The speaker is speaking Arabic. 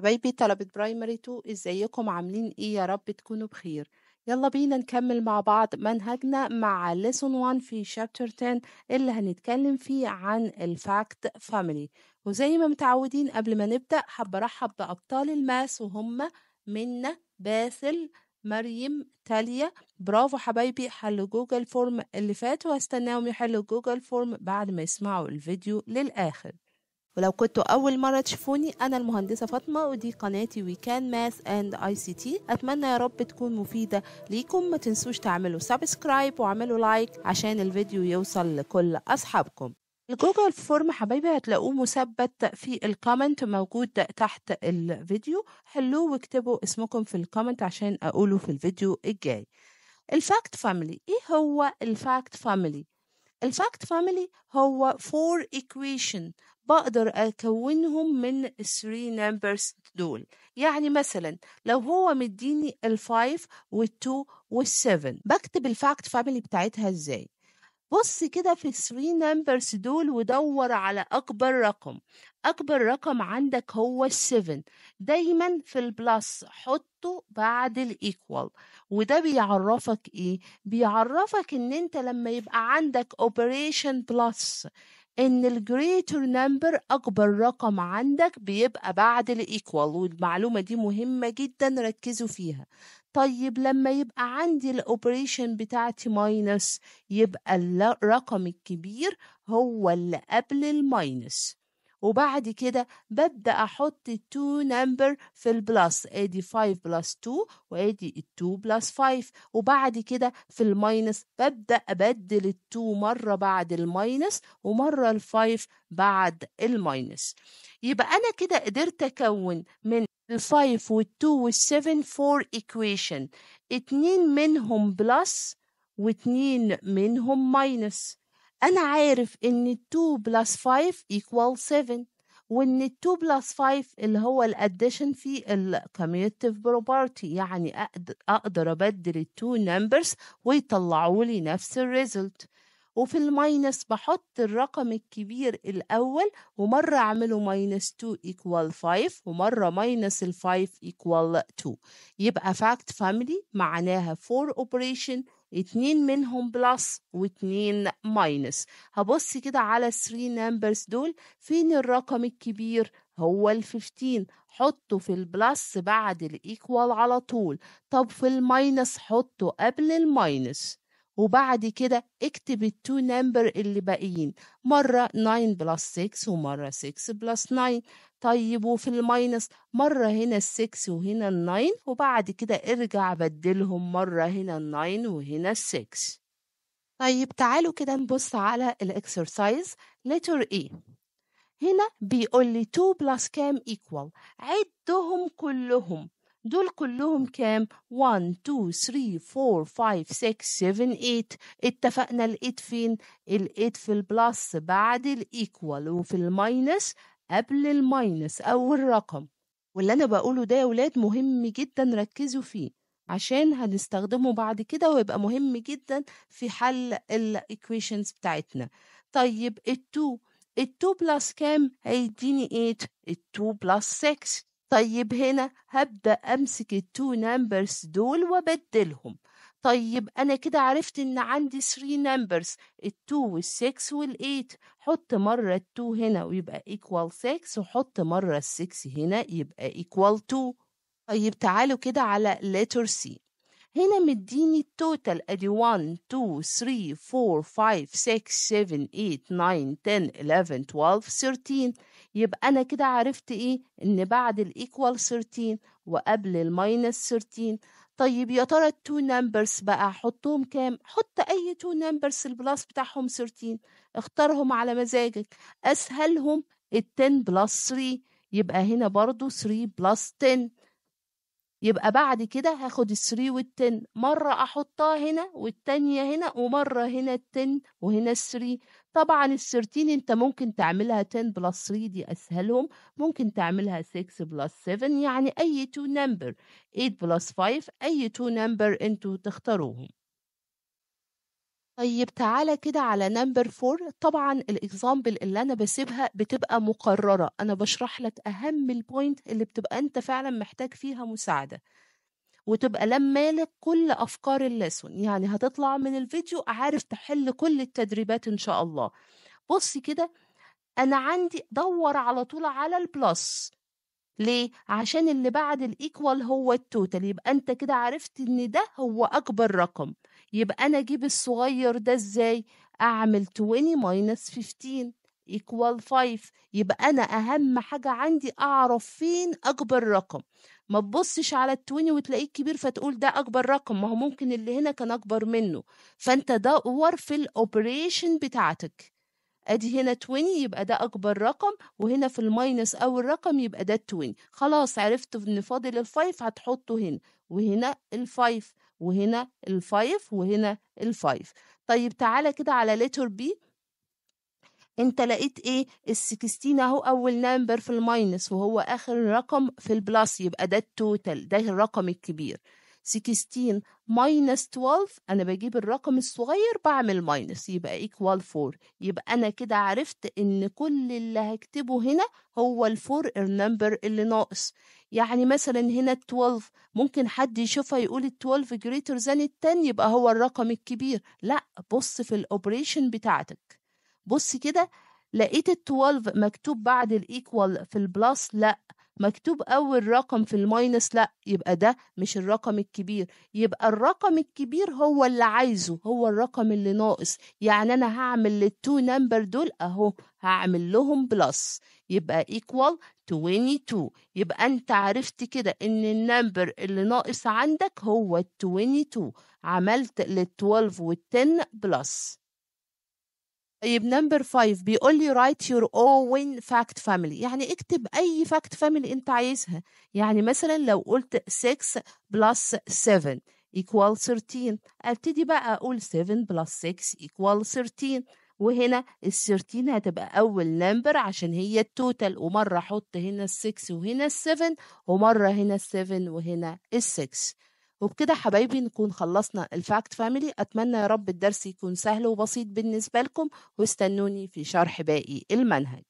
حبايبي طلبة برايمري 2 ازيكم عاملين ايه يا رب تكونوا بخير يلا بينا نكمل مع بعض منهجنا مع lesson 1 في chapter 10 اللي هنتكلم فيه عن الفاكت فاميلي وزي ما متعودين قبل ما نبدأ حابة أرحب بأبطال الماس وهم منا باسل مريم تاليا برافو حبايبي حلوا جوجل فورم اللي فات واستناهم يحلوا جوجل فورم بعد ما يسمعوا الفيديو للآخر ولو كنتوا أول مرة تشوفوني أنا المهندسة فاطمة ودي قناتي ويكان ماس أند آي سي تي أتمنى يا رب تكون مفيدة ليكم ما تنسوش تعملوا سبسكرايب وعملوا لايك عشان الفيديو يوصل لكل أصحابكم الجوجل فورم حبايبي هتلاقوه مثبت في الكومنت موجود تحت الفيديو حلوه واكتبوا اسمكم في الكومنت عشان أقوله في الفيديو الجاي الفاكت فاميلي إيه هو الفاكت فاميلي؟ الفاكت فاميلي هو فور equation بقدر أكونهم من 3 numbers دول يعني مثلا لو هو مديني ال5 وال2 وال7 بكتب الفاكت فاميلي بتاعتها ازاي بص كده في 3 numbers دول ودور على أكبر رقم أكبر رقم عندك هو 7 دايما في البلس حطه بعد الإيكوال وده بيعرفك إيه؟ بيعرفك إن أنت لما يبقى عندك operation plus ان الجريتر نمبر اكبر رقم عندك بيبقى بعد الايكوال والمعلومة دي مهمة جدا ركزوا فيها طيب لما يبقى عندي الاوبريشن بتاعتي ماينس يبقى الرقم الكبير هو اللي قبل الماينس وبعد كده ببدأ أحط 2 نمبر في البلس ادي 5 بلس 2 وادي 2 بلس 5 وبعد كده في الماينس ببدأ أبدل 2 مرة بعد الماينس ومرة 5 بعد الماينس يبقى أنا كده قدرت أكون من 2 وال 7 فور equation اتنين منهم بلس واتنين منهم ماينس أنا عارف إن 2 بلس 5 يكوال 7 وإن 2 بلس 5 اللي هو الأديشن في الكوميوتيف بروبارتي يعني أقدر, أقدر أبدل 2 نمبرز ويطلعوا لي نفس الريزلت وفي الماينس بحط الرقم الكبير الأول ومرة أعمله ماينس 2 إيكوال 5 ومرة ماينس 5 إيكوال 2 يبقى فاكت فاميلي معناها 4 operation اتنين منهم بلس واتنين ماينس هبص كده على 3 نمبرز دول فين الرقم الكبير هو ال 15 حطه في البلس بعد الايكوال على طول طب في الماينس حطه قبل الماينس وبعد كده اكتب التو نمبر اللي باقيين مرة 9 بلس 6 ومرة 6 بلس 9 طيب وفي الماينس مرة هنا 6 وهنا 9 وبعد كده ارجع بدلهم مرة هنا 9 وهنا 6 طيب تعالوا كده نبص على الاكسرسايز letter A هنا بيقول لي 2 بلس كام equal عدهم كلهم دول كلهم كام 1 2 3 4 5 6 7 8 اتفقنا الايت فين الايت في البلس بعد الايكوال وفي الماينس قبل الماينس اول رقم واللي انا بقوله ده يا ولاد مهم جدا ركزوا فيه عشان هنستخدمه بعد كده ويبقى مهم جدا في حل الايكويشنز بتاعتنا طيب ال2 ال2 بلس كام هيديني 8 ال2 بلس 6 طيب هنا هبدأ أمسك التو نمبرز دول وبدلهم طيب أنا كده عرفت إن عندي 3 نمبرز التو والسكس والإيت حط مرة التو هنا ويبقى ايكوال 6 وحط مرة السكس هنا يبقى ايكوال 2 طيب تعالوا كده على letter C هنا مديني التوتال ادي 1 2 3 4 5 6 7 8 9 10 11 12 13 يبقى انا كده عرفت ايه ان بعد الايكوال 13 وقبل الماينس 13 طيب يا ترى التو نمبرز بقى حطهم كام حط اي تو نمبرز البلاس بتاعهم 13 اختارهم على مزاجك اسهلهم ال 10 بلس 3 يبقى هنا برضو 3 بلس 10 يبقى بعد كده هاخد الثري والتن مرة أحطها هنا والتانية هنا ومرة هنا التن وهنا الثري طبعا الثيرتين انت ممكن تعملها 10 بلس 3 دي اسهلهم ممكن تعملها 6 بلس 7 يعني اي تو نمبر 8 بلس 5 اي تو نمبر انتوا تختاروهم طيب تعالى كده على نمبر فور طبعا الاكزامبل اللي انا بسيبها بتبقى مقرره انا بشرح لك اهم البوينت اللي بتبقى انت فعلا محتاج فيها مساعده وتبقى لما لك كل افكار الليسون يعني هتطلع من الفيديو عارف تحل كل التدريبات ان شاء الله بص كده انا عندي دور على طول على البلس ليه عشان اللي بعد الايكوال هو التوتال يبقى انت كده عرفت ان ده هو اكبر رقم يبقى أنا أجيب الصغير ده إزاي؟ أعمل 20 ماينس 15 equal 5 يبقى أنا أهم حاجة عندي أعرف فين أكبر رقم ما تبصش على ال ال20 وتلاقيه كبير فتقول ده أكبر رقم ما هو ممكن اللي هنا كان أكبر منه فأنت دور في الأوبريشن بتاعتك ادي هنا 20 يبقى ده اكبر رقم وهنا في الماينس او الرقم يبقى ده 20 خلاص عرفت ان فاضل ال5 هتحطه هنا وهنا ال5 وهنا الفايف وهنا الفايف طيب تعالى كده على لتر بي انت لقيت ايه السكستين اهو اول نمبر في الماينس وهو اخر رقم في البلس يبقى ده التوتال ده الرقم الكبير 16 ماينس 12 انا بجيب الرقم الصغير بعمل ماينس يبقى ايكوال 4 يبقى انا كده عرفت ان كل اللي هكتبه هنا هو الفور النمبر اللي ناقص يعني مثلا هنا 12 ممكن حد يشوفها يقول 12 جريتر زان التاني يبقى هو الرقم الكبير لا بص في الاوبريشن بتاعتك بص كده لقيت ال 12 مكتوب بعد الايكوال في البلس لا مكتوب اول رقم في الماينس لا يبقى ده مش الرقم الكبير يبقى الرقم الكبير هو اللي عايزه هو الرقم اللي ناقص يعني انا هعمل للتو نمبر دول اهو هعمل لهم بلس يبقى ايكوال 22 يبقى انت عرفت كده ان النمبر اللي ناقص عندك هو 22 عملت ال 12 وال 10 بلس طيب نمبر 5 بيقول لي رايت يور own فاكت فاميلي يعني اكتب اي فاكت فاميلي انت عايزها يعني مثلا لو قلت 6 بلس 7 equal 13 ابتدي بقى اقول 7 بلس 6 equal 13 وهنا ال13 هتبقى أول نمبر عشان هي التوتال ومرة أحط هنا ال6 وهنا ال7 ومرة هنا ال7 وهنا ال6 وبكده حبايبي نكون خلصنا الفاكت فاميلي أتمنى يا رب الدرس يكون سهل وبسيط بالنسبة لكم واستنوني في شرح باقي المنهج